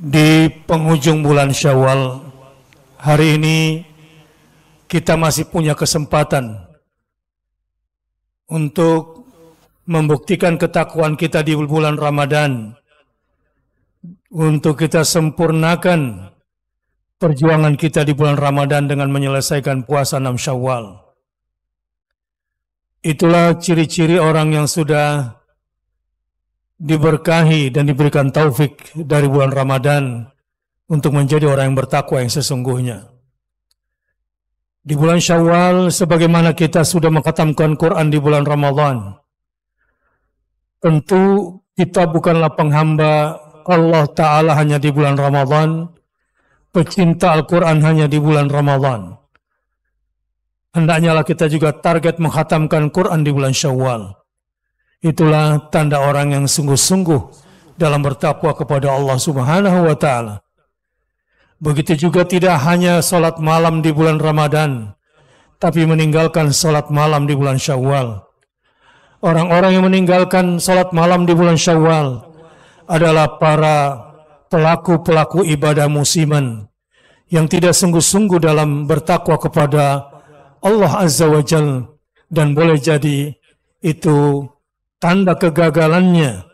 di penghujung bulan Syawal hari ini kita masih punya kesempatan untuk membuktikan ketakuan kita di bulan Ramadan untuk kita sempurnakan perjuangan kita di bulan Ramadan dengan menyelesaikan puasa 6 Syawal. Itulah ciri-ciri orang yang sudah diberkahi dan diberikan taufik dari bulan Ramadan untuk menjadi orang yang bertakwa yang sesungguhnya. Di bulan Syawal, sebagaimana kita sudah mengkatamkan Quran di bulan Ramadan, tentu kita bukanlah penghamba Allah Ta'ala hanya di bulan Ramadan, pecinta Al-Quran hanya di bulan Ramadan. Hendaknya kita juga target menghatamkan Quran di bulan Syawal. Itulah tanda orang yang sungguh-sungguh dalam bertakwa kepada Allah Subhanahu wa taala. Begitu juga tidak hanya salat malam di bulan Ramadan, tapi meninggalkan salat malam di bulan Syawal. Orang-orang yang meninggalkan salat malam di bulan Syawal adalah para pelaku-pelaku ibadah musiman yang tidak sungguh-sungguh dalam bertakwa kepada Allah Azza wa Jal dan boleh jadi itu tanda kegagalannya